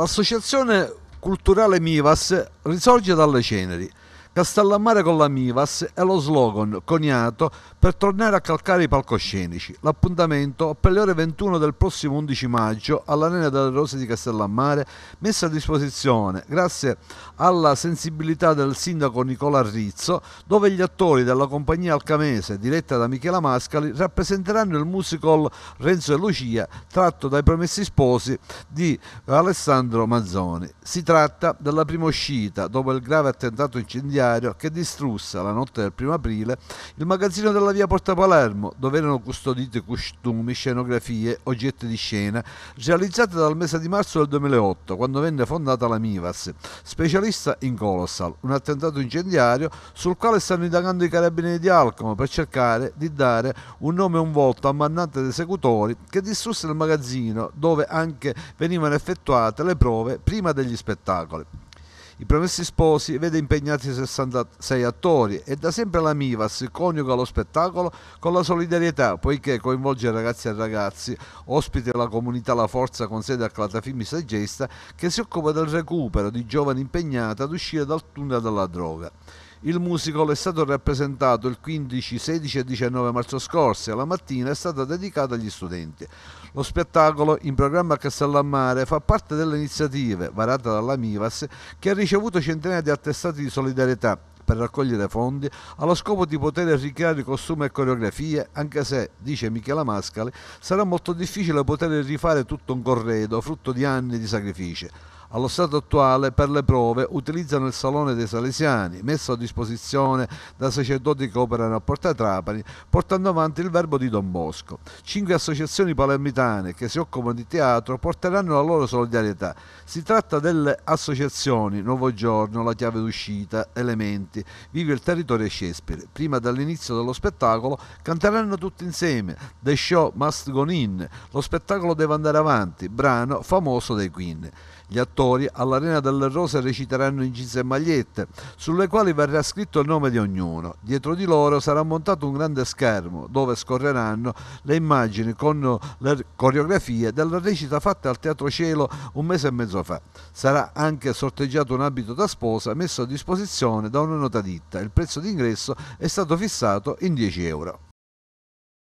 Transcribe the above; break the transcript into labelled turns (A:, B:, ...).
A: L'associazione culturale Mivas risorge dalle ceneri Castellammare con la Mivas è lo slogan coniato per tornare a calcare i palcoscenici. L'appuntamento per le ore 21 del prossimo 11 maggio all'Arena delle Rose di Castellammare, messa a disposizione grazie alla sensibilità del sindaco Nicola Rizzo, dove gli attori della compagnia alcamese diretta da Michela Mascali rappresenteranno il musical Renzo e Lucia tratto dai Promessi Sposi di Alessandro Mazzoni. Si tratta della prima uscita dopo il grave attentato incendiario incendiario che distrusse la notte del primo aprile il magazzino della via Porta Palermo, dove erano custoditi costumi, scenografie, oggetti di scena, realizzati dal mese di marzo del 2008, quando venne fondata la Mivas, specialista in Colossal, un attentato incendiario sul quale stanno indagando i carabinieri di Alcamo per cercare di dare un nome e un volto a mannate ed esecutori che distrusse il magazzino dove anche venivano effettuate le prove prima degli spettacoli. I Promessi Sposi vede impegnati 66 attori e da sempre la Mivas coniuga lo spettacolo con la solidarietà poiché coinvolge ragazzi e ragazzi, ospite della comunità La Forza con sede a Clatafimi Saggesta che si occupa del recupero di giovani impegnati ad uscire dal tunnel della droga. Il musical è stato rappresentato il 15, 16 e 19 marzo scorsi e la mattina è stata dedicata agli studenti. Lo spettacolo, in programma a Castellammare, fa parte delle iniziative, varate dalla Mivas, che ha ricevuto centinaia di attestati di solidarietà per raccogliere fondi allo scopo di poter ricreare costumi e coreografie, anche se, dice Michela Mascali, sarà molto difficile poter rifare tutto un corredo frutto di anni di sacrifici. Allo stato attuale per le prove utilizzano il Salone dei Salesiani, messo a disposizione da sacerdoti che operano a Porta Trapani, portando avanti il verbo di Don Bosco. Cinque associazioni palermitane che si occupano di teatro porteranno la loro solidarietà. Si tratta delle associazioni Nuovo Giorno, La Chiave d'Uscita, Elementi, Vive il Territorio e Shakespeare. Prima dall'inizio dello spettacolo canteranno tutti insieme The Show Must Go In, lo spettacolo deve andare avanti, brano famoso dei Queen. Gli attori all'Arena delle Rose reciteranno in jeans e magliette, sulle quali verrà scritto il nome di ognuno. Dietro di loro sarà montato un grande schermo dove scorreranno le immagini con le coreografie della recita fatta al Teatro Cielo un mese e mezzo fa. Sarà anche sorteggiato un abito da sposa messo a disposizione da una nota ditta. Il prezzo d'ingresso è stato fissato in 10 euro.